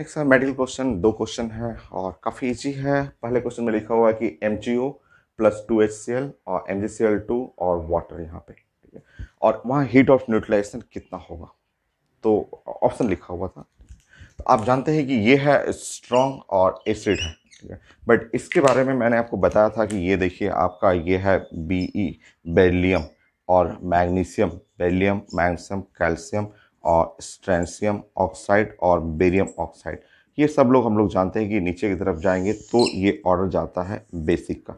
एक sir medical question दो question है और काफ़ी ईजी है पहले क्वेश्चन में लिखा हुआ है कि M G O plus two H C L और M G C L two और वाटर यहाँ पे ठीक है और वहाँ हीट ऑफ न्यूट्रलाइजेशन कितना होगा तो ऑप्शन लिखा हुआ था तो आप जानते हैं कि ये है स्ट्रॉन्ग और एसिड है ठीक है बट इसके बारे में मैंने आपको बताया था कि ये देखिए आपका ये है बी ई बेलियम और मैग्नीशियम बेलियम मैग्नीशियम कैल्शियम और स्ट्रेंसियम ऑक्साइड और बेरियम ऑक्साइड ये सब लोग हम लोग जानते हैं कि नीचे की तरफ जाएंगे तो ये ऑर्डर जाता है बेसिक का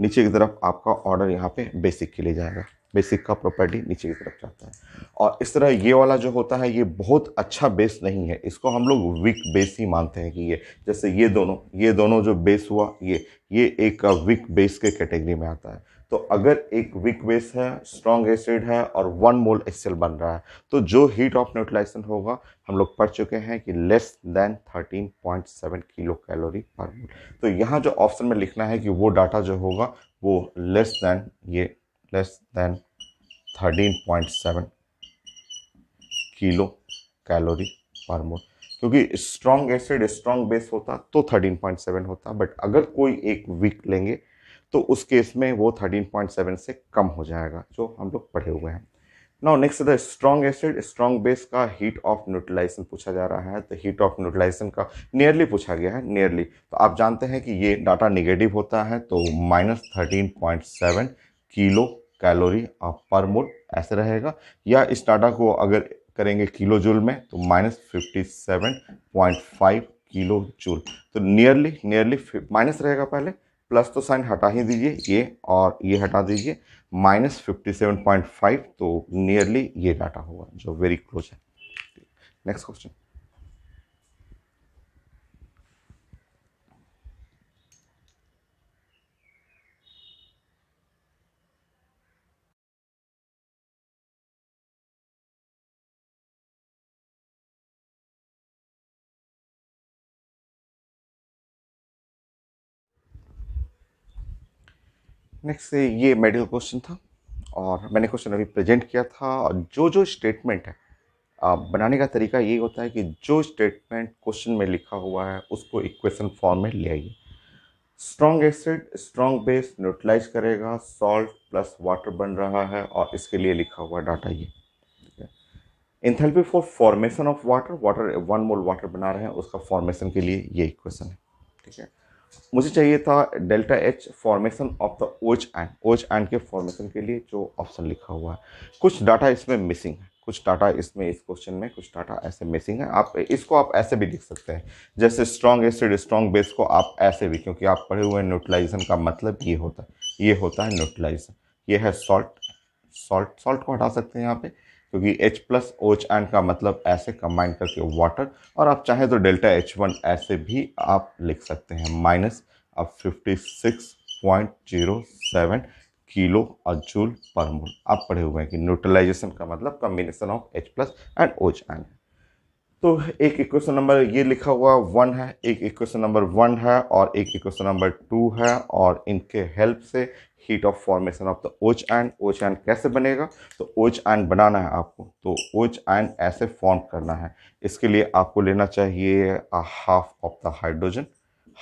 नीचे की तरफ आपका ऑर्डर यहाँ पे बेसिक के लिए जाएगा बेसिक का प्रॉपर्टी नीचे की तरफ जाता है और इस तरह ये वाला जो होता है ये बहुत अच्छा बेस नहीं है इसको हम लोग वीक बेस ही मानते हैं कि ये जैसे ये दोनों ये दोनों जो बेस हुआ ये ये एक वीक बेस के कैटेगरी में आता है तो अगर एक वीक बेस है स्ट्रॉन्ग एसिड है और वन मोल एस बन रहा है तो जो हीट ऑफ न्यूट्रलाइजेशन होगा हम लोग पढ़ चुके हैं कि less than 13.7 kilo kilocalorie per मोल तो यहाँ जो ऑप्शन में लिखना है कि वो डाटा जो होगा वो लेस देन ये less than 13.7 kilo kilocalorie per mole क्योंकि स्ट्रॉन्ग एसिड स्ट्रॉन्ग बेस होता तो 13.7 होता बट अगर कोई एक वीक लेंगे तो उस केस में वो 13.7 से कम हो जाएगा जो हम लोग पढ़े हुए हैं now next the strong acid strong base का हीट ऑफ न्यूट्रलाइजेशन पूछा जा रहा है तो हीट ऑफ न्यूट्रलाइजेशन का नियरली पूछा गया है नियरली तो आप जानते हैं कि ये डाटा निगेटिव होता है तो minus thirteen point seven kilo kilocalorie of per mole ऐसे रहेगा या इस डाटा को अगर करेंगे किलो जूल में तो minus fifty seven point five kilo kilojoule तो नियरली नियरली माइनस रहेगा पहले प्लस तो साइन हटा ही दीजिए ये और ये हटा दीजिए minus fifty seven point five तो नियरली ये डाटा होगा जो वेरी क्लोज है नेक्स्ट क्वेश्चन नेक्स्ट ये मेडिकल क्वेश्चन था और मैंने क्वेश्चन अभी प्रेजेंट किया था और जो जो स्टेटमेंट है बनाने का तरीका ये होता है कि जो स्टेटमेंट क्वेश्चन में लिखा हुआ है उसको इक्वेशन फॉर्म में ले आइए strong acid strong base neutralise करेगा सॉल्ट प्लस वाटर बन रहा है और इसके लिए लिखा हुआ डाटा ये enthalpy for formation of water water one mole water बना रहे हैं उसका फॉर्मेशन के लिए ये इक्वेशन है ठीक है मुझे चाहिए था delta H formation of the O H and O H and के फॉर्मेशन के लिए जो ऑप्शन लिखा हुआ है कुछ डाटा इसमें मिसिंग है कुछ डाटा इसमें इस क्वेश्चन में कुछ डाटा ऐसे मिसिंग है आप इसको आप ऐसे भी लिख सकते हैं जैसे स्ट्रॉन्ग एसिड स्ट्रॉन्ग बेस को आप ऐसे भी क्योंकि आप पढ़े हुए न्यूट्रलाइजेशन का मतलब ये होता है ये होता है न्यूट्रलाइजेशन ये है सॉल्ट सॉल्ट सॉल्ट को हटा सकते हैं यहाँ पे क्योंकि H प्लस ओच एंड का मतलब ऐसे कंबाइन करके वाटर और आप चाहें तो डेल्टा एच वन ऐसे भी आप लिख सकते हैं माइनस अब 56.07 किलो अजूल पर मोल आप पढ़े हुए हैं कि न्यूट्रलाइजेशन का मतलब combination of H plus and O H N तो एक इक्वेशन नंबर ये लिखा हुआ वन है एक इक्वेशन नंबर वन है और एक इक्वेशन नंबर टू है और इनके हेल्प से heat of formation of the O H and O H and कैसे बनेगा तो ओच एंड बनाना है आपको तो ओच एंड ऐसे फॉर्म करना है इसके लिए आपको लेना चाहिए half of the hydrogen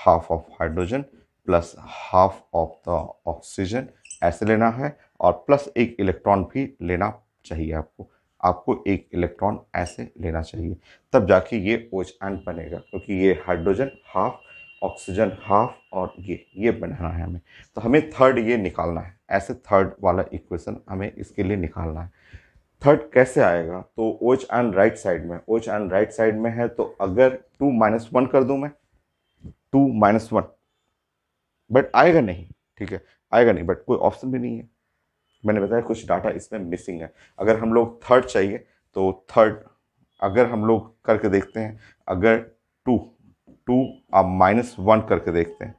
half of hydrogen plus half of the oxygen ऐसे लेना है और प्लस एक इलेक्ट्रॉन भी लेना चाहिए आपको आपको एक इलेक्ट्रॉन ऐसे लेना चाहिए तब जाके ये ओच एंड बनेगा क्योंकि ये हाइड्रोजन हाफ ऑक्सीजन हाफ और ये ये बनाना है हमें तो हमें थर्ड ये निकालना है ऐसे थर्ड वाला इक्वेशन हमें इसके लिए निकालना है थर्ड कैसे आएगा तो ओच एंड राइट साइड में ओच एंड राइट साइड में है तो अगर टू माइनस वन कर दूं मैं टू माइनस वन बट आएगा नहीं ठीक है आएगा नहीं बट कोई ऑप्शन भी नहीं है मैंने बताया कुछ डाटा इसमें मिसिंग है अगर हम लोग थर्ड चाहिए तो थर्ड अगर हम लोग करके देखते हैं अगर टू टू आप माइनस वन करके देखते हैं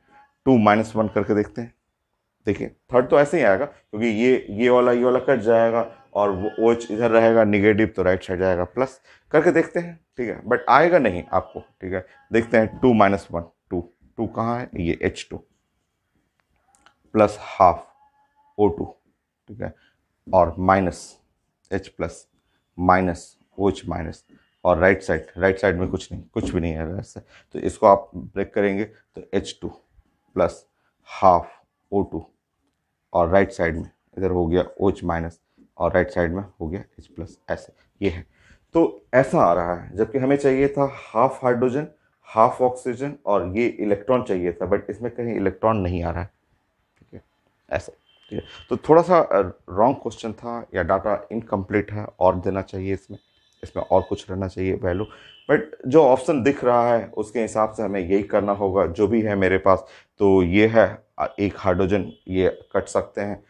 टू माइनस वन करके देखते हैं देखिए थर्ड तो ऐसे ही आएगा क्योंकि ये ये वाला ये वाला कट जाएगा और वो ओच इधर रहेगा निगेटिव तो राइट साइड जाएगा प्लस करके देखते हैं ठीक है बट आएगा नहीं आपको ठीक है देखते हैं two minus one two two कहाँ है ये H two plus half O two ठीक है और minus H plus minus O H minus और राइट साइड राइट साइड में कुछ नहीं कुछ भी नहीं है राइट साइड तो इसको आप ब्रेक करेंगे तो H two plus half O two और राइट साइड में इधर हो गया ओ एच माइनस और राइट साइड में हो गया एच प्लस ऐसे ये है तो ऐसा आ रहा है जबकि हमें चाहिए था हाफ हाइड्रोजन हाफ ऑक्सीजन और ये इलेक्ट्रॉन चाहिए था बट इसमें कहीं इलेक्ट्रॉन नहीं आ रहा है ठीक है ऐसा ठीक है तो थोड़ा सा रॉन्ग क्वेश्चन था या डाटा इनकम्प्लीट है और देना चाहिए इसमें इसमें और कुछ रहना चाहिए वैल्यू बट जो ऑप्शन दिख रहा है उसके हिसाब से हमें यही करना होगा जो भी है मेरे पास तो ये है एक हाइड्रोजन ये कट सकते हैं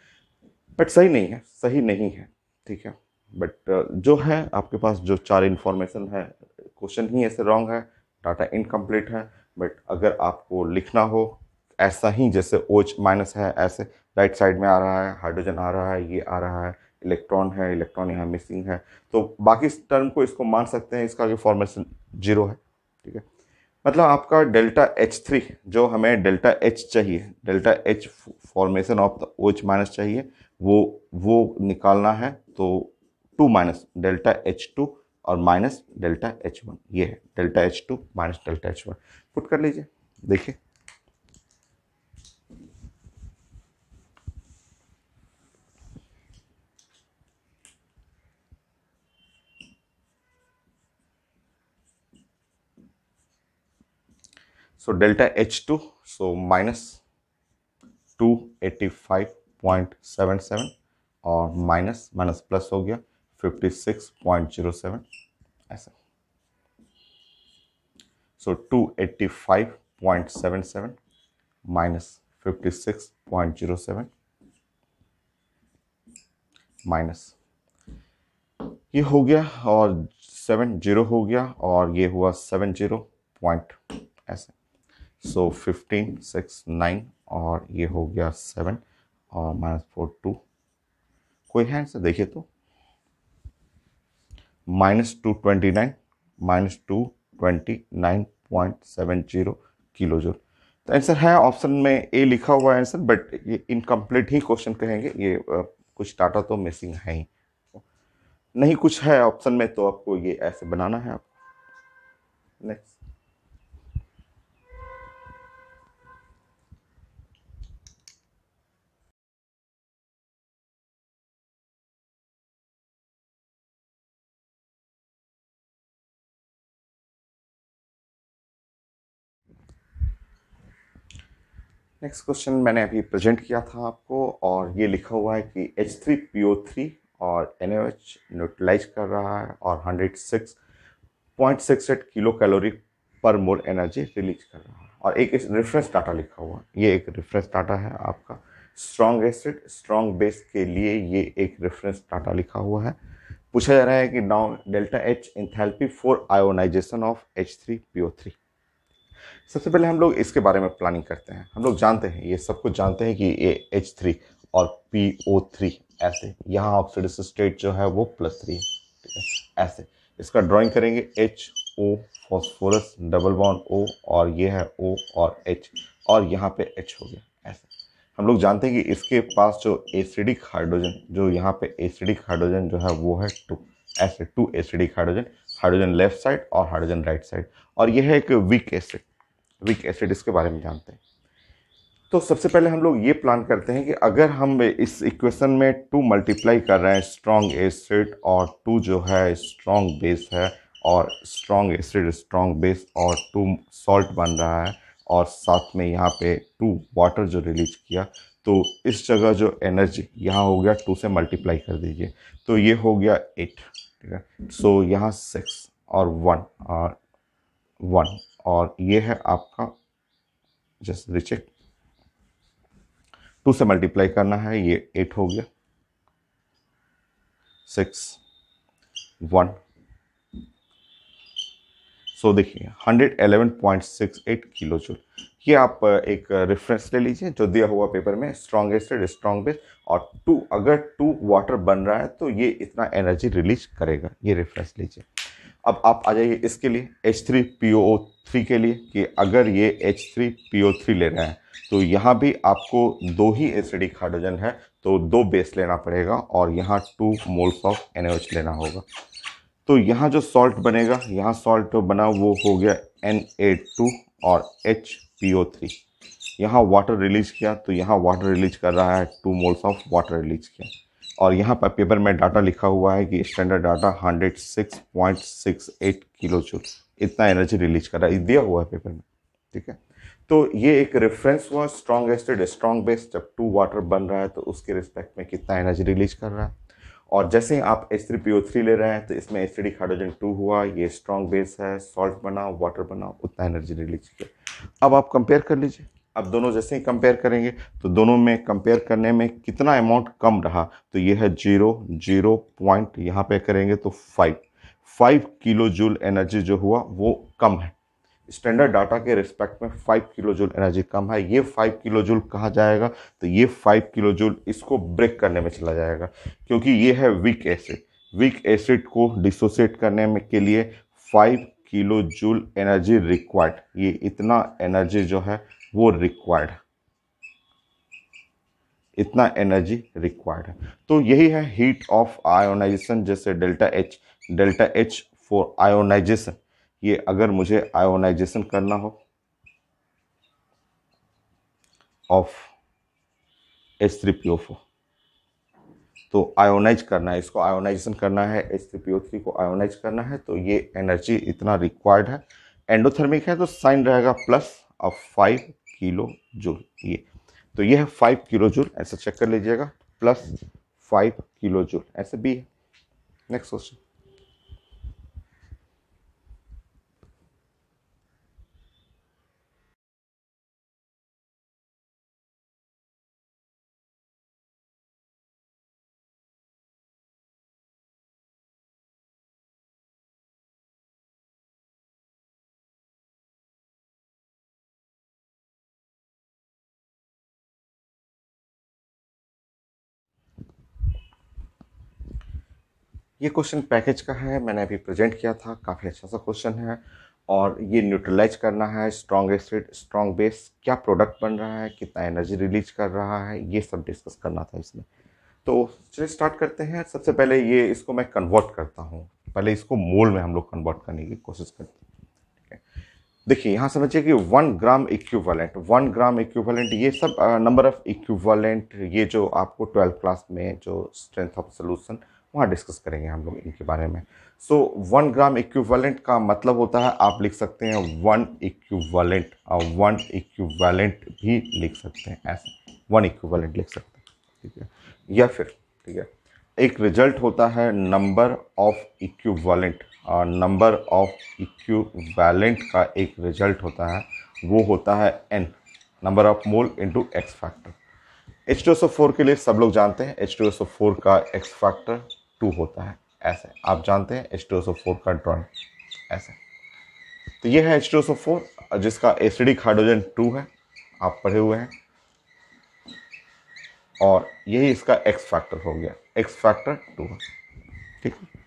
बट सही नहीं है सही नहीं है ठीक है बट uh, जो है आपके पास जो चार इन्फॉर्मेशन है क्वेश्चन ही ऐसे रॉन्ग है डाटा इनकम्प्लीट है बट अगर आपको लिखना हो ऐसा ही जैसे ओच माइनस है ऐसे राइट साइड में आ रहा है हाइड्रोजन आ रहा है ये आ रहा है इलेक्ट्रॉन है इलेक्ट्रॉन यहाँ मिसिंग है तो बाकी टर्म को इसको मान सकते हैं इसका कि फॉर्मेशन जीरो है ठीक है मतलब आपका डेल्टा एच थ्री जो हमें डेल्टा एच चाहिए delta H formation of the O H minus चाहिए वो वो निकालना है तो two minus delta H two और माइनस डेल्टा एच वन ये है delta H two minus delta H one put कर लीजिए देखिए So delta H2, so minus 285.77 और माइनस माइनस प्लस हो गया 56.07 ऐसा सो so 285.77 माइनस 56.07 माइनस ये हो गया और सेवन जीरो हो गया और ये हुआ सेवन जीरो पॉइंट ऐसे सो फिफ्टीन सिक्स नाइन और ये हो गया सेवन और माइनस फोर टू कोई हैंड से देखिए तो minus two twenty nine minus two twenty nine point seven zero kilo जो तो आंसर है ऑप्शन में ए लिखा हुआ है आंसर बट ये इनकम्प्लीट ही क्वेश्चन कहेंगे ये कुछ डाटा तो मिसिंग है ही नहीं कुछ है ऑप्शन में तो आपको ये ऐसे बनाना है आपको नेक्स्ट नेक्स्ट क्वेश्चन मैंने अभी प्रेजेंट किया था आपको और ये लिखा हुआ है कि H three P O three और एन ओ एच न्यूट्रलाइज कर रहा है और hundred six point six eight kilocalorie per mole energy release कर रहा है और एक रेफरेंस डाटा लिखा हुआ है ये एक रेफरेंस डाटा है आपका स्ट्रॉन्ग एसिड स्ट्रॉन्ग बेस के लिए ये एक रेफरेंस डाटा लिखा हुआ है पूछा जा रहा है कि down delta H enthalpy for ionisation of H three P O three सबसे पहले हम लोग इसके बारे में प्लानिंग करते हैं हम लोग जानते हैं ये सब कुछ जानते हैं कि ये एच थ्री और पी ओ थ्री ऐसे यहाँ ऑक्सीडिस स्टेट जो है वो प्लस थ्री है ठीक है ऐसे इसका ड्राइंग करेंगे H O phosphorus double bond O और ये है ओ और एच और यहाँ पे एच हो गया ऐसे हम लोग जानते हैं कि इसके पास जो एसिडिक हाइड्रोजन जो यहाँ पे एसिडिक हाइड्रोजन जो है वो है टू ऐसे two acidic hydrogen hydrogen left side और हाइड्रोजन राइट साइड और यह है एक वीक एसिड विक एसिड इसके बारे में जानते हैं तो सबसे पहले हम लोग ये प्लान करते हैं कि अगर हम इस इक्वेशन में टू मल्टीप्लाई कर रहे हैं स्ट्रॉन्ग एसिड और टू जो है स्ट्रॉन्ग बेस है और स्ट्रॉन्ग एसिड स्ट्रॉन्ग बेस और टू सॉल्ट बन रहा है और साथ में यहाँ पे टू वाटर जो रिलीज किया तो इस जगह जो एनर्जी यहाँ हो गया टू से मल्टीप्लाई कर दीजिए तो ये हो गया एट ठीक है सो यहाँ सिक्स और वन और वन और ये है आपका जस्ट रिचेक टू से मल्टीप्लाई करना है ये एट हो गया सिक्स वन सो देखिए hundred eleven point six eight kilo joule ये आप एक रेफरेंस ले लीजिए जो दिया हुआ पेपर में स्ट्रॉन्गेस्टेड स्ट्रॉन्ग बेस और टू अगर टू वाटर बन रहा है तो ये इतना एनर्जी रिलीज करेगा ये रेफरेंस लीजिए अब आप आ जाइए इसके लिए H three P O three के लिए कि अगर ये H three P O three रहे हैं तो यहाँ भी आपको दो ही एसिडिक हाइड्रोजन है तो दो बेस लेना पड़ेगा और यहाँ टू मोल्स ऑफ एन लेना होगा तो यहाँ जो सॉल्ट बनेगा यहाँ सॉल्ट बना वो हो गया एन और एच थ्री यहाँ वाटर रिलीज किया तो यहाँ वाटर रिलीज कर रहा है two moles of water release किया और यहाँ पर पेपर में डाटा लिखा हुआ है कि स्टैंडर्ड डाटा 106.68 किलो जूल इतना एनर्जी रिलीज कर रहा है दिया हुआ है पेपर में ठीक है तो ये एक रेफरेंस हुआ स्ट्रॉन्ग एसिड स्ट्रॉन्ग बेस जब टू वाटर बन रहा है तो उसके रिस्पेक्ट में कितना एनर्जी रिलीज कर रहा है और जैसे ही आप H three P O three ले रहे हैं तो इसमें एच थ्री हाइड्रोजन टू हुआ ये स्ट्रॉन्ग बेस है सॉल्ट बना वाटर बना उतना एनर्जी रिलीज किया अब आप कंपेयर कर लीजिए अब दोनों जैसे ही कंपेयर करेंगे तो दोनों में कंपेयर करने में कितना अमाउंट कम रहा तो ये है जीरो जीरो पॉइंट यहाँ पे करेंगे तो five five kilo joule energy जो हुआ वो कम है स्टैंडर्ड डाटा के रिस्पेक्ट में फाइव किलो जूल एनर्जी कम है ये फाइव किलो जूल कहा जाएगा तो ये फाइव किलो जूल इसको ब्रेक करने में चला जाएगा क्योंकि ये है वीक एसिड वीक एसिड को डिसोसिएट करने में के लिए five kilo joule energy required ये इतना एनर्जी जो है वो रिक्वायर्ड इतना एनर्जी रिक्वायर्ड है तो यही है हीट ऑफ आयोनाइजेशन जैसे delta H delta H for ionisation ये अगर मुझे आयोनाइजेशन करना हो of H three P O four तो आयोनाइज करना है इसको आयोनाइजेशन करना है H three P O three को आयोनाइज करना है तो ये एनर्जी इतना रिक्वायर्ड है एंडोथर्मिक है तो साइन रहेगा plus of five kilo joule ये तो ये है फाइव किलो जूल ऐसा चेक कर लीजिएगा प्लस फाइव किलो जूल ऐसे बी है नेक्स्ट क्वेश्चन ये क्वेश्चन पैकेज का है मैंने अभी प्रेजेंट किया था काफ़ी अच्छा सा क्वेश्चन है और ये न्यूट्रलाइज करना है स्ट्रॉन्ग एसिड स्ट्रॉन्ग बेस क्या प्रोडक्ट बन रहा है कितना एनर्जी रिलीज कर रहा है ये सब डिस्कस करना था इसमें तो चलिए स्टार्ट करते हैं सबसे पहले ये इसको मैं कन्वर्ट करता हूँ पहले इसको मोल में हम लोग कन्वर्ट करने की कोशिश करते हैं देखिए यहाँ समझिए कि one gram equivalent one gram equivalent ये सब नंबर ऑफ इक्विवेलेंट ये जो आपको ट्वेल्थ क्लास में जो स्ट्रेंथ ऑफ सोल्यूशन वहाँ डिस्कस करेंगे हम लोग इनके बारे में सो वन ग्राम इक्विवेलेंट का मतलब होता है आप लिख सकते हैं वन इक्विवेलेंट और वन इक्विवेलेंट भी लिख सकते हैं ऐसे वन इक्विवेलेंट लिख सकते हैं ठीक है या फिर ठीक है एक रिजल्ट होता है नंबर ऑफ इक्विवेलेंट और नंबर ऑफ इक्विवेलेंट का एक रिजल्ट होता है वो होता है N number of mole into X factor H two S O four के लिए सब लोग जानते हैं H two S O four का एक्स फैक्टर टू होता है ऐसे आप जानते हैं H two S O four का ड्रॉइंग ऐसे तो ये है H two S O four जिसका एसिडिक हाइड्रोजन टू है आप पढ़े हुए हैं और यही इसका एक्स फैक्टर हो गया एक्स फैक्टर टू है ठीक है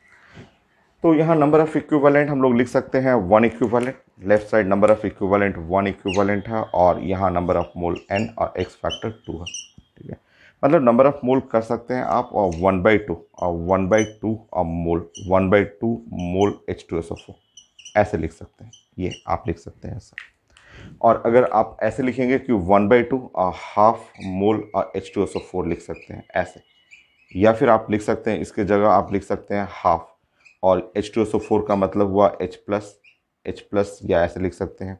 तो यहाँ नंबर ऑफ इक्विवेलेंट हम लोग लिख सकते हैं one equivalent left side number of equivalent one equivalent है और यहाँ नंबर ऑफ मोल एन और एक्स फैक्टर टू है ठीक है मतलब नंबर ऑफ मोल कर सकते हैं आप और वन बाई टू और वन बाई टू और mole one by two mole H two S O ऐसे लिख सकते हैं ये आप लिख सकते हैं ऐसा और अगर आप ऐसे लिखेंगे कि वन बाई टू और हाफ मोल और H two S O four लिख सकते हैं ऐसे या फिर आप लिख सकते हैं इसके जगह आप लिख सकते हैं हाफ और H two S O four का मतलब हुआ एच प्लस एच प्लस या ऐसे लिख सकते हैं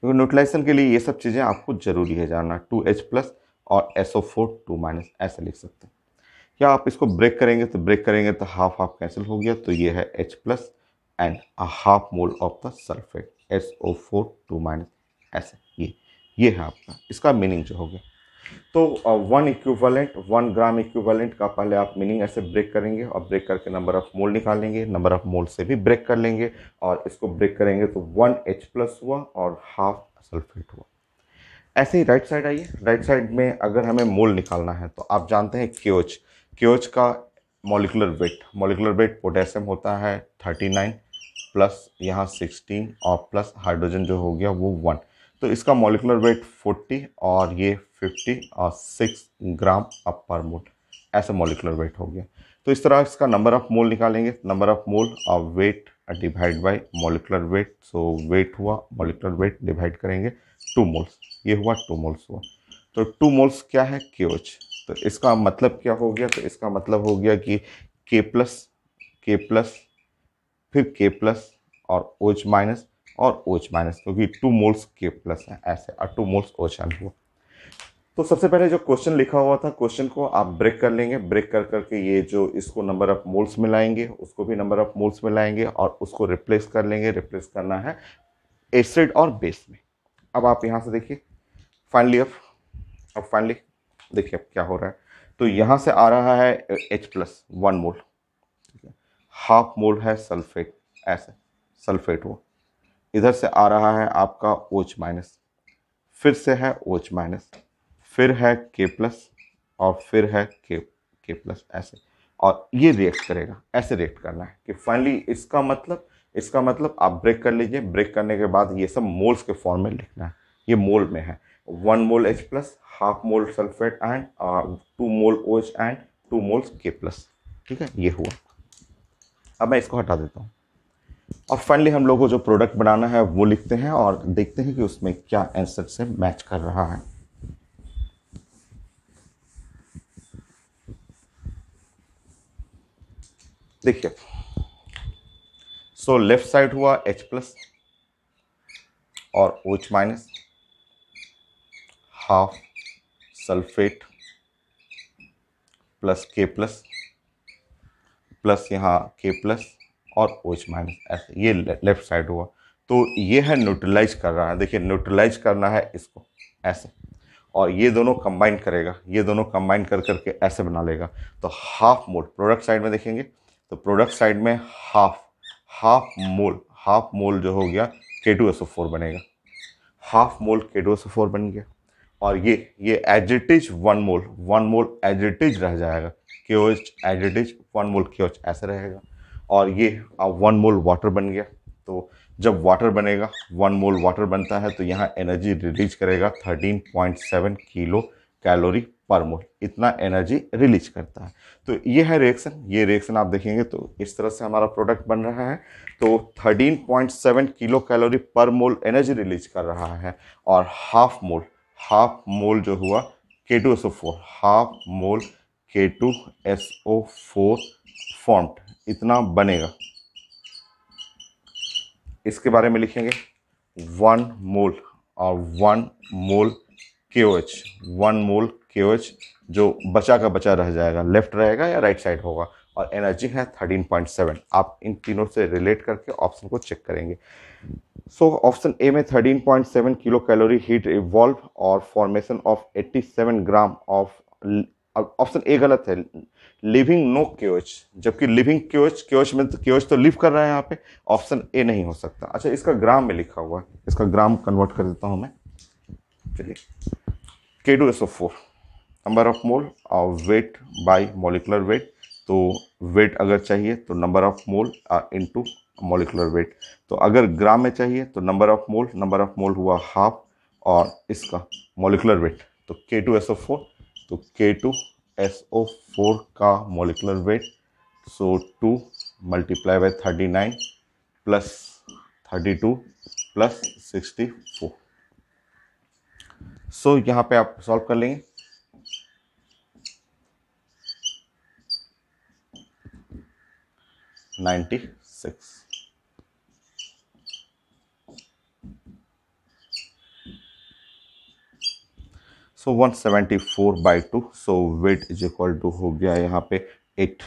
क्योंकि न्यूट्रलाइजेशन के लिए ये सब चीज़ें आपको ज़रूरी है जानना टू एच प्लस और S O four two minus ऐसे लिख सकते हैं या आप इसको ब्रेक करेंगे तो ब्रेक करेंगे तो हाफ हाफ कैंसिल हो गया तो ये है H plus and half mole of the sulphate S O four two minus ऐसे ये ये है आपका इसका मीनिंग जो हो गया तो one equivalent one gram equivalent का पहले आप मीनिंग ऐसे ब्रेक करेंगे और ब्रेक करके नंबर ऑफ मोल निकालेंगे नंबर ऑफ मोल से भी ब्रेक कर लेंगे और इसको ब्रेक करेंगे तो वन एच प्लस हुआ और हाफ सल्फेट हुआ ऐसे ही राइट साइड आइए राइट साइड में अगर हमें मोल निकालना है तो आप जानते हैं क्योच क्योच का molecular weight molecular weight potassium होता है 39 प्लस यहाँ 16 और प्लस हाइड्रोजन जो हो गया वो वन तो इसका मोलिकुलर वेट 40 और ये 50 और 6 ग्राम अप पर मोल ऐसा मोलिकुलर वेट हो गया तो इस तरह इसका नंबर ऑफ मोल निकालेंगे नंबर ऑफ मोल और weight divide by molecular weight so weight हुआ मोलिकुलर वेट डिवाइड करेंगे टू मोल्स ये हुआ टू मोल्स हुआ तो टू मोल्स क्या है ओच तो इसका मतलब क्या हो गया तो इसका मतलब हो गया कि के प्लस के प्लस फिर के प्लस और ओच माइनस और ओच माइनस क्योंकि टू मोल्स के प्लस है ऐसे और टू मोल्स ओच हुआ तो सबसे पहले जो क्वेश्चन लिखा हुआ था क्वेश्चन को आप ब्रेक कर लेंगे ब्रेक कर करके ये जो इसको नंबर ऑफ मोल्स मिलाएंगे उसको भी नंबर ऑफ मोल्स मिलाएंगे और उसको रिप्लेस कर लेंगे रिप्लेस करना है एसिड और बेस में अब आप यहाँ से देखिए फाइनली अब अब फाइनली देखिए अब क्या हो रहा है तो यहाँ से आ रहा है H plus one mole half mole है सल्फेट ऐसे सल्फेट वो इधर से आ रहा है आपका ओच माइनस फिर से है ओच माइनस फिर है के प्लस और फिर है के के प्लस ऐसे और ये रिएक्ट करेगा ऐसे रिएक्ट करना है कि फाइनली इसका मतलब इसका मतलब आप ब्रेक कर लीजिए ब्रेक करने के बाद ये सब मोल्स के फॉर्म में लिखना है ये मोल में है one mole H plus half mole sulphate and two mole O H and two moles K plus ठीक है ये हुआ अब मैं इसको हटा देता हूँ और फाइनली हम लोग को जो प्रोडक्ट बनाना है वो लिखते हैं और देखते हैं कि उसमें क्या आंसर से मैच कर रहा है देखिए सो लेफ्ट साइड हुआ H प्लस और OH minus half sulphate plus K plus plus यहाँ के प्लस और ओच माइनस ऐसे ये लेफ्ट साइड हुआ तो ये है न्यूट्रलाइज कर रहा है देखिए न्यूट्रलाइज करना है इसको ऐसे और ये दोनों कंबाइन करेगा ये दोनों कंबाइन कर करके ऐसे बना लेगा तो हाफ मोल प्रोडक्ट साइड में देखेंगे तो प्रोडक्ट साइड में half half mole half mole जो हो गया K two S O four बनेगा half mole K two S O four बन गया और ये ये एजिटिज वन मोल वन मोल एजिटिज रह जाएगा के ओ एच एजिटिज वन मोल के ऐसा रहेगा और ये वन मोल वाटर बन गया तो जब वाटर बनेगा वन मोल वाटर बनता है तो यहाँ एनर्जी रिलीज करेगा 13.7 किलो कैलोरी पर मोल इतना एनर्जी रिलीज करता है तो ये है रिएक्शन ये रिएक्शन आप देखेंगे तो इस तरह से हमारा प्रोडक्ट बन रहा है तो 13.7 kilo kilocalorie per mole energy release कर रहा है और हाफ मोल हाफ मोल जो हुआ K two S O four half mole K two S O four formed इतना बनेगा इसके बारे में लिखेंगे वन मोल और one mole H one mole H जो बचा का बचा रह जाएगा लेफ्ट रहेगा या राइट साइड होगा और एनर्जी है 13.7 आप इन तीनों से रिलेट करके ऑप्शन को चेक करेंगे सो ऑप्शन ए में 13.7 किलो कैलोरी हीट इवॉल्व और formation of 87 gram of option A गलत है लिविंग नो क्योच जबकि लिविंग क्योच क्योच में तो क्योच तो लिव कर रहा है यहाँ पे ऑप्शन ए नहीं हो सकता अच्छा इसका ग्राम में लिखा हुआ है इसका ग्राम कन्वर्ट कर देता हूँ मैं चलिए K2SO4 नंबर ऑफ मोल और वेट बाय मोलिकुलर वेट तो वेट अगर चाहिए तो number of mole into molecular weight तो अगर ग्राम में चाहिए तो number of mole number of mole हुआ हाफ और इसका मोलिकुलर वेट तो K2SO4 तो K2SO4 का molecular weight so two multiply by thirty nine plus thirty two plus sixty four so so, यहां पे आप सॉल्व कर लेंगे ninety six so one seventy four by two so weight is equal to हो गया यहां पे eight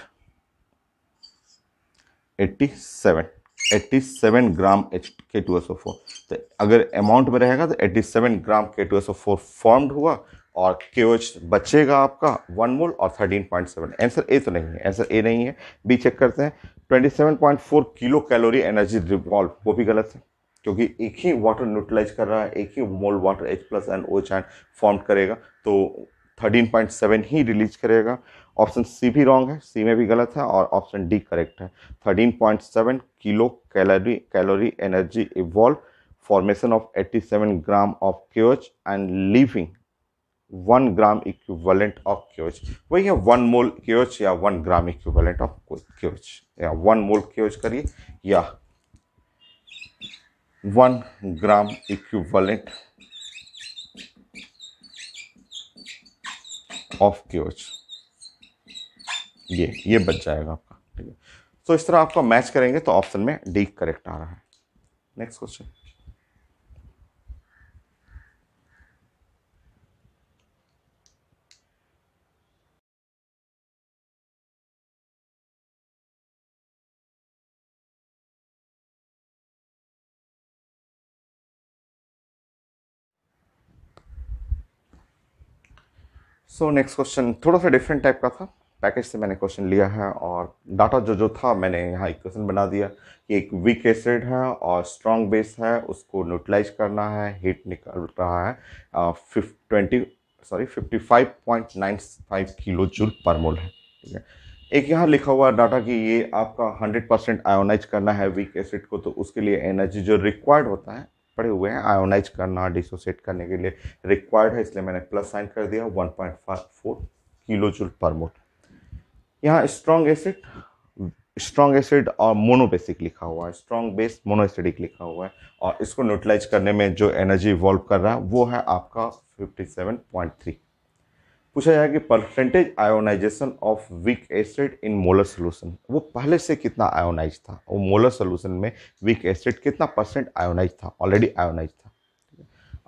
eighty seven eighty seven gram H K two S O four तो अगर अमाउंट में रहेगा तो eighty seven gram K two S O four formed हुआ और के ओ एच बचेगा आपका वन मोल और thirteen point seven answer A तो नहीं है आंसर ए नहीं है बी चेक करते हैं twenty seven point four kilo calorie energy revolve वो भी गलत है क्योंकि एक ही वाटर न्यूट्रलाइज कर रहा है एक ही mole water H plus and O H form करेगा तो थर्टीन पॉइंट सेवन ही रिलीज करेगा ऑप्शन सी भी रॉन्ग है सी में भी गलत है और ऑप्शन डी करेक्ट है 13.7 kilo calorie calorie energy evolve formation of 87 gram of KOH and leaving one gram equivalent of KOH वही है वन मोल क्योच या one gram equivalent of KOH या वन मोल क्योच करिए या one gram equivalent of KOH ये ये बच जाएगा आपका ठीक है सो तो इस तरह आपका मैच करेंगे तो ऑप्शन में डी करेक्ट आ रहा है next question so next question थोड़ा सा डिफरेंट टाइप का था पैकेज से मैंने क्वेश्चन लिया है और डाटा जो जो था मैंने यहाँ एक क्वेश्चन बना दिया कि एक वीक एसिड है और स्ट्रॉन्ग बेस है उसको न्यूट्रलाइज करना है हीट निकल रहा है fifty twenty sorry fifty five point nine five kilo joule per mole है ठीक है एक यहाँ लिखा हुआ डाटा कि ये आपका हंड्रेड परसेंट आयोनाइज करना है वीक एसिड को तो उसके लिए एनर्जी जो रिक्वायर्ड होता है पड़े हुए हैं आयोनाइज करना डिसोसिएट करने के लिए रिक्वायर्ड है इसलिए मैंने प्लस साइन कर दिया four kilo joule per mole यहाँ स्ट्रॉन्ग एसिड स्ट्रॉन्ग एसिड और मोनोबेसिक लिखा हुआ है स्ट्रॉन्ग बेस मोनोएसिडिक लिखा हुआ है और इसको न्यूट्रलाइज करने में जो एनर्जी इवॉल्व कर रहा है वो है आपका 57.3 पूछा जाए कि percentage ionisation of weak acid in molar solution वो पहले से कितना आयोनाइज था वो मोलर सोल्यूशन में वीक एसिड कितना परसेंट आयोनाइज था ऑलरेडी आयोनाइज था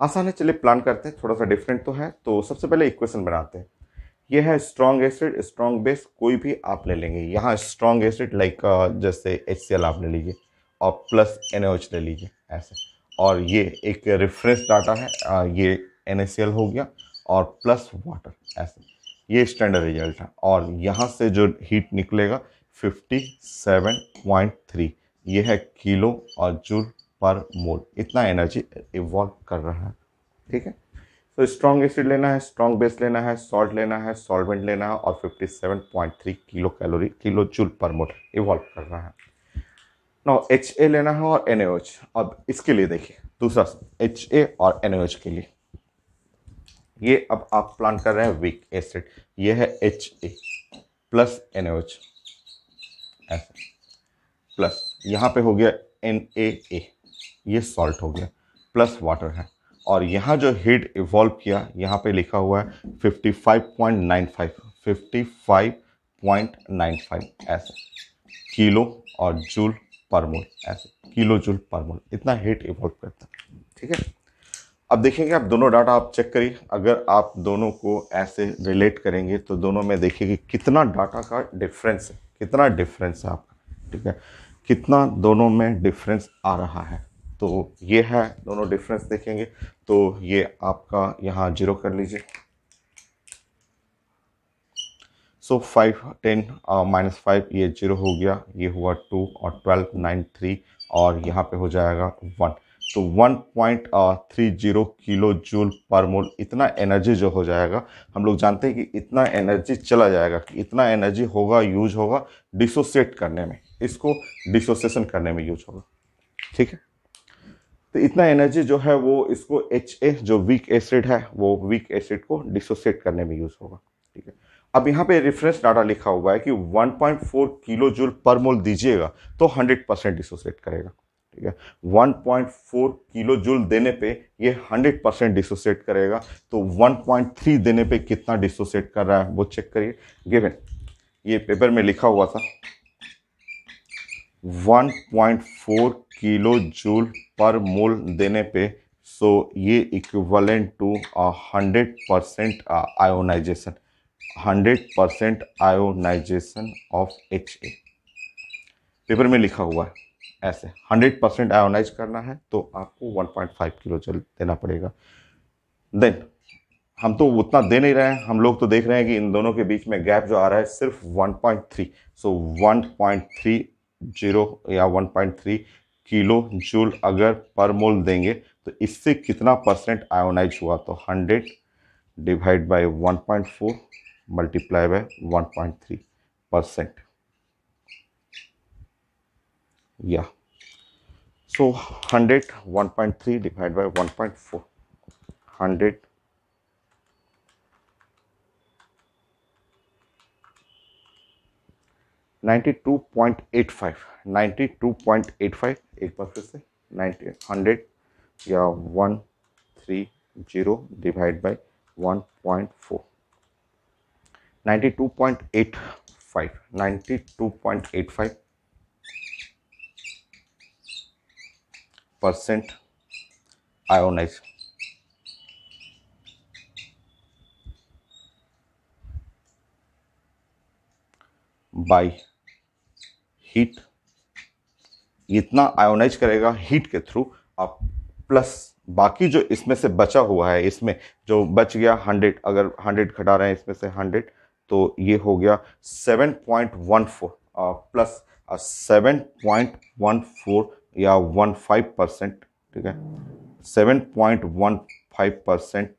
आसान है चलिए प्लान करते हैं थोड़ा सा डिफरेंट तो है तो सबसे पहले इक्वेशन बनाते हैं यह है स्ट्रॉन्ग एसिड स्ट्रॉन्ग बेस कोई भी आप ले लेंगे यहाँ स्ट्रॉन्ग एसिड लाइक जैसे एच आप ले लीजिए और प्लस एन ले लीजिए ऐसे और ये एक रेफरेंस डाटा है uh, ये एन हो गया और प्लस वाटर ऐसे ये स्टैंडर्ड रिजल्ट है और यहाँ से जो हीट निकलेगा 57.3 ये है किलो और जूल पर मोल इतना एनर्जी इवॉल्व कर रहा है ठीक है तो स्ट्रॉन्ग एसिड लेना है स्ट्रॉन्ग बेस लेना है सॉल्ट लेना है सॉल्वेंट लेना है और 57.3 kilo calorie kilo joule per motor evolve कर रहा है नौ एच ए लेना है और एन अब इसके लिए देखिए दूसरा एच ए और एन के लिए ये अब आप प्लान कर रहे हैं वीक एसिड ये है H A plus N H plus यहाँ पे हो गया एन ए ये सॉल्ट हो गया प्लस वाटर है और यहाँ जो हीट इवॉल्व किया यहाँ पे लिखा हुआ है 55.95 55.95 ऐसे किलो और जूल पर मोल ऐसे किलो जूल पर मोल इतना हीट इवॉल्व करता है ठीक है अब देखेंगे आप दोनों डाटा आप चेक करिए अगर आप दोनों को ऐसे रिलेट करेंगे तो दोनों में देखिए कि कितना डाटा का डिफरेंस है कितना डिफरेंस है आपका ठीक है कितना दोनों में डिफरेंस आ रहा है तो ये है दोनों डिफरेंस देखेंगे तो ये आपका यहाँ जीरो कर लीजिए so five ten minus five ये जीरो हो गया ये हुआ टू और ट्वेल्व नाइन थ्री और यहाँ पे हो जाएगा वन तो one point three zero kilo joule per mole इतना एनर्जी जो हो जाएगा हम लोग जानते हैं कि इतना एनर्जी चला जाएगा कि इतना एनर्जी होगा यूज होगा डिसोसिएट करने में इसको डिसोसिएशन करने में यूज होगा ठीक है तो इतना एनर्जी जो है वो इसको एच ए जो वीक एसिड है वो वीक एसिड को डिसोसिएट करने में यूज़ होगा ठीक है अब यहाँ पे रेफरेंस डाटा लिखा हुआ है कि 1.4 किलो जूल पर मोल दीजिएगा तो 100 परसेंट डिसोसिएट करेगा ठीक है 1.4 किलो जूल देने पे ये 100 परसेंट डिसोसिएट करेगा तो 1.3 देने पे कितना डिसोसिएट कर रहा है वो चेक करिए गिवन ये पेपर में लिखा हुआ था 1.4 किलो जूल पर मोल देने पे सो ये equivalent to hundred percent ionisation hundred percent ionisation of H A paper में लिखा हुआ है ऐसे हंड्रेड परसेंट आयोनाइज करना है तो आपको वन पॉइंट फाइव किलो जल देना पड़ेगा देन हम तो उतना दे नहीं रहे हैं हम लोग तो देख रहे हैं कि इन दोनों के बीच में गैप जो आ रहा है सिर्फ 1.3 सो so 1.3 जीरो या one point three kilo joule अगर पर मोल देंगे तो इससे कितना परसेंट आयोनाइज हुआ तो hundred divide by one point four multiply by one point three percent या so hundred one point three divide by one point four hundred 92.85 92.85 एक बार फिर से 90 100 या 130 divide by 1.4 92.85 92.85 percent ionise by heat इतना ionise करेगा heat के through आप plus बाकी जो इसमें से बचा हुआ है इसमें जो बच गया हंड्रेड अगर हंड्रेड घटा रहे हैं इसमें से हंड्रेड तो ये हो गया seven point one four plus seven point one four या वन फाइव परसेंट ठीक है seven point one five percent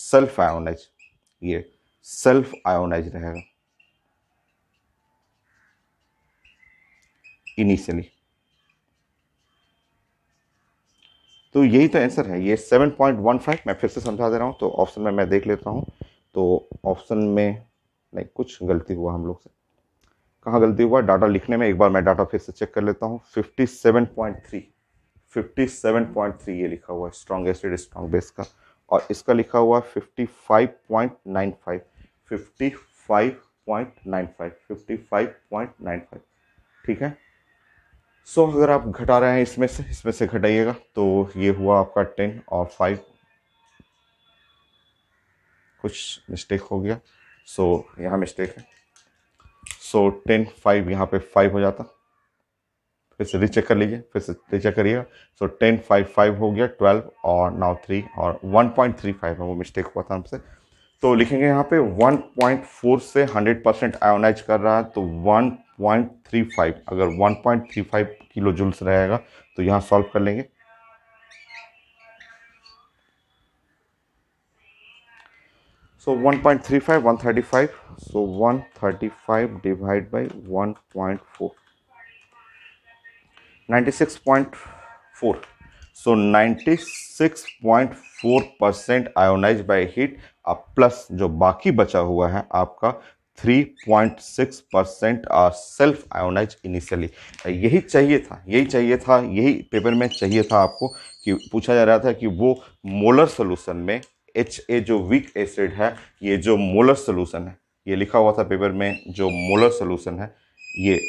self ionize ये सेल्फ आयोनाइज रहेगा इनिशियली तो यही तो आंसर है ये 7.15 मैं फिर से समझा दे रहा हूँ तो ऑप्शन में मैं देख लेता हूँ तो ऑप्शन में नहीं कुछ गलती हुआ हम लोग से कहाँ गलती हुआ डाटा लिखने में एक बार मैं डाटा फिर से चेक कर लेता हूँ 57.3 57.3 ये लिखा हुआ है स्ट्रॉन्ग एसिड स्ट्रॉन्ग बेस का और इसका लिखा हुआ fifty five point nine five fifty five point nine five fifty five point nine five ठीक है सो so, अगर आप घटा रहे हैं इसमें से इसमें से घटाइएगा तो ये हुआ आपका टेन और फाइव कुछ मिस्टेक हो गया सो so, यहाँ मिस्टेक है सो टेन फाइव यहाँ पे फाइव हो जाता फिर से रिचेक कर लीजिए फिर से रिचेक करिएगा सो टेन फाइव फाइव हो गया ट्वेल्व और नाउ थ्री और वन पॉइंट थ्री फाइव है वो मिस्टेक हुआ था हमसे तो लिखेंगे यहाँ पे 1.4 से 100 परसेंट आयोनाइज कर रहा है तो वन 1.35 अगर 1.35 किलो जूल्स रहेगा तो यहां सॉल्व कर लेंगे so so 1.35 135 so so 135 divide by 1.4 96.4 so 96.4 percent ionize by heat अब प्लस जो बाकी बचा हुआ है आपका 3.6 परसेंट और सेल्फ आयोनाइज इनिशियली यही चाहिए था यही चाहिए था यही पेपर में चाहिए था आपको कि पूछा जा रहा था कि वो मोलर सोल्यूशन में एच ए जो वीक एसिड है ये जो मोलर सोल्यूशन है ये लिखा हुआ था पेपर में जो मोलर सोल्यूशन है ये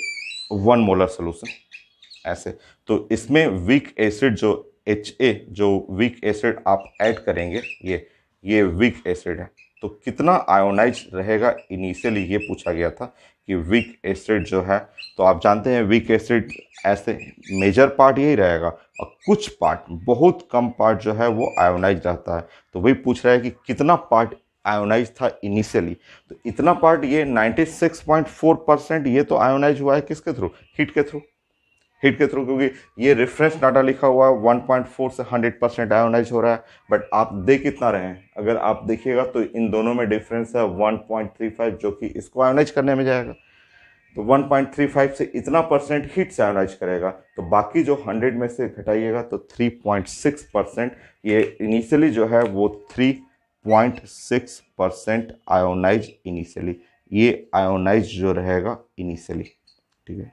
वन मोलर सोल्यूशन ऐसे तो इसमें वीक एसिड जो एच ए जो वीक एसिड आप ऐड करेंगे ये ये वीक एसिड है तो कितना आयोनाइज रहेगा इनिशियली ये पूछा गया था कि वीक एसिड जो है तो आप जानते हैं वीक एसिड ऐसे मेजर पार्ट यही रहेगा और कुछ पार्ट बहुत कम पार्ट जो है वो आयोनाइज रहता है तो वही पूछ रहा है कि कितना पार्ट आयोनाइज था इनिशियली तो इतना पार्ट ये 96.4 परसेंट ये तो आयोनाइज हुआ है किसके थ्रू हीट के थ्रू हीट के थ्रू क्योंकि ये रिफ्रेश डाटा लिखा हुआ है वन पॉइंट फोर से हंड्रेड परसेंट आयोनाइज हो रहा है बट आप दे कितना रहे हैं अगर आप देखिएगा तो इन दोनों में डिफरेंस है वन पॉइंट थ्री फाइव जो कि इसको आयोनाइज करने में जाएगा तो वन पॉइंट थ्री फाइव से इतना परसेंट हीट से आयोनाइज करेगा तो बाकी जो हंड्रेड में से घटाइएगा तो थ्री पॉइंट सिक्स परसेंट ये इनिशियली जो है वो three point six percent ionize initially ये आयोनाइज जो रहेगा इनिशियली ठीक है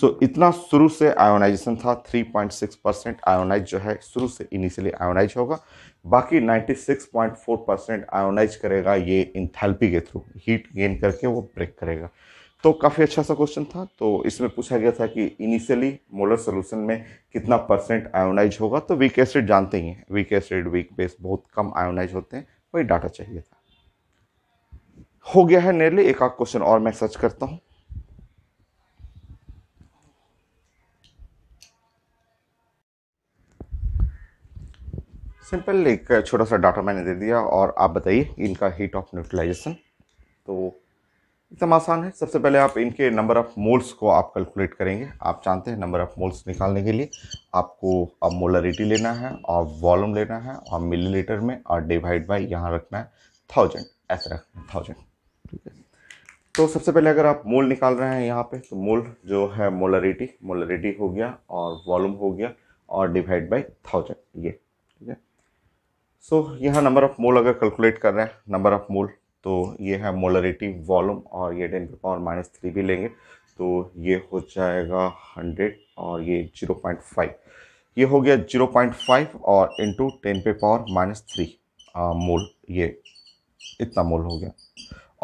सो so, इतना शुरू से आयोनाइजेशन था 3.6 परसेंट आयोनाइज जो है शुरू से इनिशियली आयोनाइज होगा बाकी 96.4 परसेंट आयोनाइज करेगा ये इंथैल्पी के थ्रू हीट गेन करके वो ब्रेक करेगा तो काफ़ी अच्छा सा क्वेश्चन था तो इसमें पूछा गया था कि इनिशियली मोलर सोल्यूशन में कितना परसेंट आयोनाइज होगा तो वीक एसिड जानते ही हैं वीक एसिड वीक बेस बहुत कम आयोनाइज होते हैं वही डाटा चाहिए था हो गया है नियरली एक आध क्वेश्चन और मैं सर्च करता हूँ सिंपल एक छोटा सा डाटा मैंने दे दिया और आप बताइए इनका हीट ऑफ न्यूट्रलाइजेशन तो एकदम आसान है सबसे पहले आप इनके नंबर ऑफ़ मोल्स को आप कैलकुलेट करेंगे आप जानते हैं नंबर ऑफ़ मोल्स निकालने के लिए आपको अब मोलरिटी लेना है और वॉल्यूम लेना है और मिलीलीटर में और डिवाइड बाई यहाँ रखना है थाउजेंड ऐसे रखना है थाउजेंड ठीक है तो सबसे पहले अगर आप मोल निकाल रहे हैं यहाँ पे तो मोल जो है मोलरिटी मोलरिटी हो गया और वॉल्यूम हो गया और डिवाइड बाई थाउजेंड ये सो so, यहाँ नंबर ऑफ मोल अगर कैलकुलेट कर रहे हैं नंबर ऑफ मोल तो ये है मोलरिटी वॉल्यूम और ये टेन पे पावर माइनस थ्री भी लेंगे तो ये हो जाएगा हंड्रेड और ये जीरो पॉइंट फाइव ये हो गया जीरो पॉइंट फाइव और इंटू टेन पे पावर माइनस थ्री मोल ये इतना मोल हो गया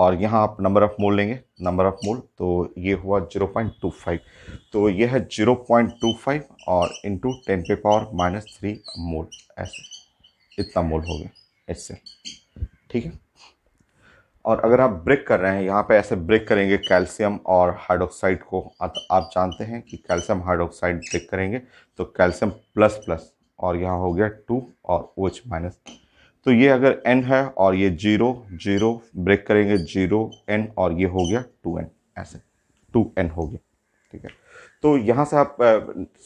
और यहाँ आप नंबर ऑफ़ मोल लेंगे नंबर ऑफ़ मोल तो ये हुआ जीरो पॉइंट टू फाइव तो ये है जीरो पॉइंट टू फाइव और इंटू टेन पे पावर माइनस थ्री मोल ऐसे इतना मोल हो गया इससे ठीक है और अगर आप ब्रेक कर रहे हैं यहाँ पे ऐसे ब्रेक करेंगे कैल्शियम और हाइड्रोक्साइड को आप जानते हैं कि कैल्शियम हाइड्रोक्साइड ब्रेक करेंगे तो कैल्शियम प्लस प्लस और यहाँ हो गया टू और ओ एच माइनस तो ये अगर एन है और ये जीरो जीरो ब्रेक करेंगे जीरो एन और ये हो गया टू एन ऐसे टू एन हो गया ठीक है तो यहाँ से आप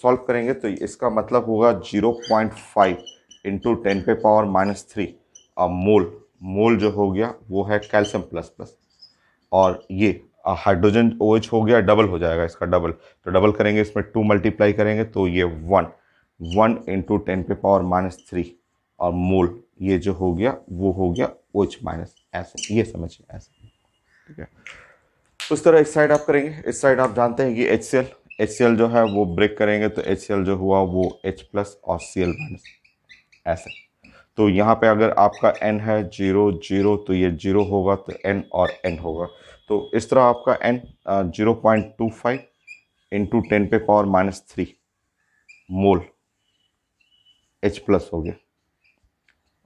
सॉल्व करेंगे तो इसका मतलब होगा zero point five into ten पे पावर माइनस थ्री और मोल मोल जो हो गया वो है कैल्शियम प्लस प्लस और ये हाइड्रोजन ओ OH हो गया डबल हो जाएगा इसका डबल तो डबल करेंगे इसमें टू मल्टीप्लाई करेंगे तो ये वन वन इंटू टेन पे पावर माइनस थ्री और मोल ये जो हो गया वो हो गया ओ एच माइनस ऐसे ये समझिए ऐसे ठीक है उस तरह इस साइड आप करेंगे इस साइड आप जानते हैं कि H C L H C L जो है वो ब्रेक करेंगे तो एच सी एल जो हुआ वो एच प्लस और सी एल माइनस ऐसे तो यहाँ पे अगर आपका एन है जीरो जीरो तो ये जीरो होगा तो एन और एन होगा तो इस तरह आपका N zero point two five into ten पे power minus three mole H plus हो गया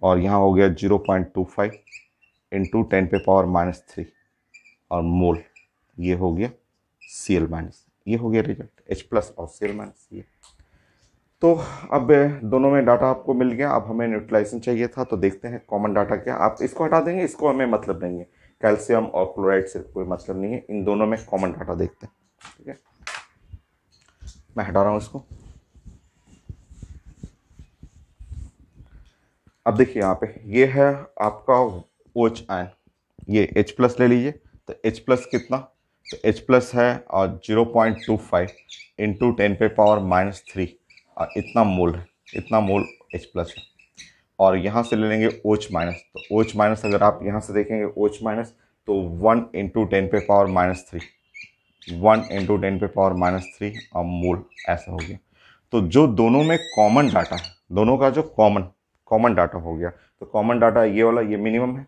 और यहाँ हो गया zero point two five into ten पे पावर माइनस थ्री और मोल ये हो गया सी एल माइनस ये हो गया रिजल्ट एच प्लस और सी एल माइनस ये तो अब दोनों में डाटा आपको मिल गया अब हमें न्यूट्रलाइजेशन चाहिए था तो देखते हैं कॉमन डाटा क्या आप इसको हटा देंगे इसको हमें मतलब नहीं है कैल्शियम और क्लोराइड से कोई मतलब नहीं है इन दोनों में कॉमन डाटा देखते हैं ठीक है मैं हटा रहा हूँ इसको अब देखिए यहाँ पे ये है आपका ओच OH आयन ये H प्लस ले लीजिए तो H प्लस कितना तो H प्लस है और 0.25 point two five into ten पे पावर माइनस थ्री इतना मोल है इतना मोल एच प्लस है और यहाँ से ले लेंगे ओच माइनस तो ओच माइनस अगर आप यहाँ से देखेंगे ओच माइनस तो वन इंटू टेन पे power minus three one into ten पे पावर माइनस थ्री और मोल ऐसा हो गया तो जो दोनों में कॉमन डाटा है दोनों का जो कॉमन कॉमन डाटा हो गया तो कॉमन डाटा ये वाला ये मिनिमम है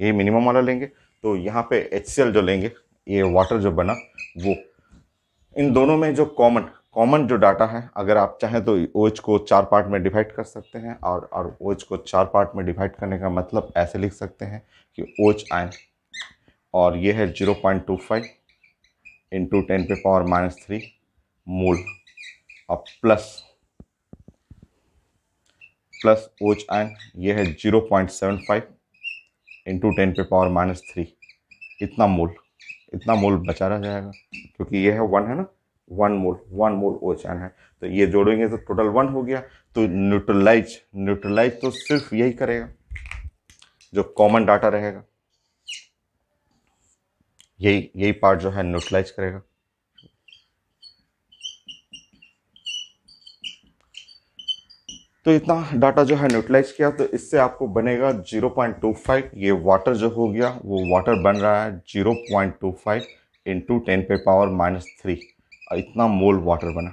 ये मिनिमम वाला लेंगे तो यहाँ पे एच जो लेंगे ये वाटर जो बना वो इन दोनों में जो कॉमन कॉमन जो डाटा है अगर आप चाहें तो ओ OH को चार पार्ट में डिवाइड कर सकते हैं और और ओ OH को चार पार्ट में डिवाइड करने का मतलब ऐसे लिख सकते हैं कि ओ OH आए और ये है zero point two five into ten पे पावर माइनस थ्री मूल और प्लस प्लस ओच आयन ये है zero point seven five into ten पे पावर माइनस थ्री इतना मूल इतना मूल बचा रह जाएगा क्योंकि ये है वन है ना वन मोल वन मोल ओ चैन है तो ये जोड़ेंगे तो टोटल वन हो गया तो न्यूट्रलाइज न्यूट्रलाइज तो सिर्फ यही करेगा जो कॉमन डाटा रहेगा यही यही पार्ट जो है न्यूट्रलाइज करेगा तो इतना डाटा जो है न्यूट्रलाइज किया तो इससे आपको बनेगा 0.25 ये वाटर जो हो गया वो वाटर बन रहा है 0.25 point two five into ten पे पावर माइनस थ्री और इतना मोल वाटर बना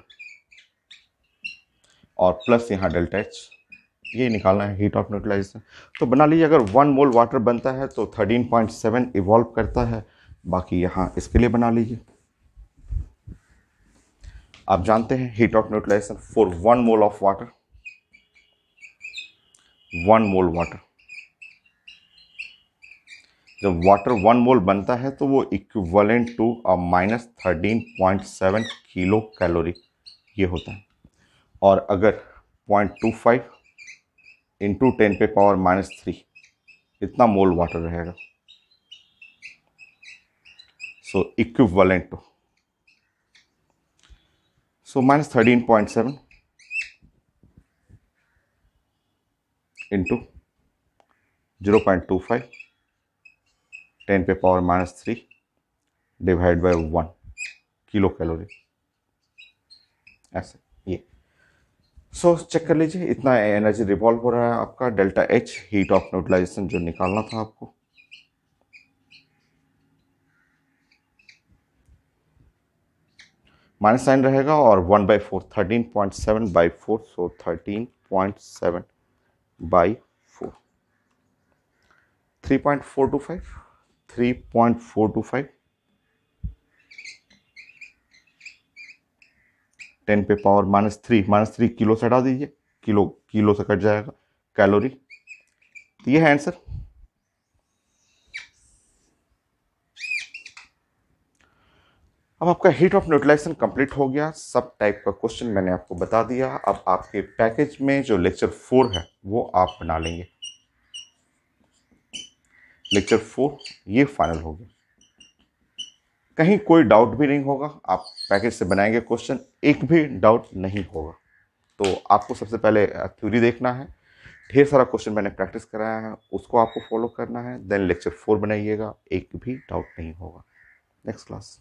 और प्लस यहाँ डेल्टा एच ये निकालना है हीट ऑफ न्यूट्रलाइजेशन तो बना लीजिए अगर वन मोल वाटर बनता है तो थर्टीन पॉइंट सेवन इवॉल्व करता है बाकी यहाँ इसके लिए बना लीजिए आप जानते हैं heat of neutralization for one mole of water one mole water जब वाटर वन मोल बनता है तो वो equivalent to minus thirteen point seven kilo calorie ये होता है और अगर point two five into ten पे पावर माइनस थ्री इतना मोल वाटर रहेगा so equivalent to so minus thirteen point seven into zero point two five ten पे power minus three divide by one kilo calorie ऐसे ये so so, check कर लीजिए इतना energy revolve हो रहा है आपका delta H heat of neutralization जो निकालना था आपको माइनस साइन रहेगा और one by four thirteen point seven by four so thirteen point seven by four three point four two five five ten पे power minus three minus three kilo से हटा दीजिए किलो किलो से cut जाएगा calorie तो ये है answer अब आपका हीट ऑफ न्यूट्रलाइजेशन कंप्लीट हो गया सब टाइप का क्वेश्चन मैंने आपको बता दिया अब आपके पैकेज में जो लेक्चर फोर है वो आप बना लेंगे लेक्चर फोर ये फाइनल हो गया कहीं कोई डाउट भी नहीं होगा आप पैकेज से बनाएंगे क्वेश्चन एक भी डाउट नहीं होगा तो आपको सबसे पहले थ्योरी देखना है ढेर सारा क्वेश्चन मैंने प्रैक्टिस कराया है उसको आपको फॉलो करना है देन लेक्चर फोर बनाइएगा एक भी डाउट नहीं होगा नेक्स्ट क्लास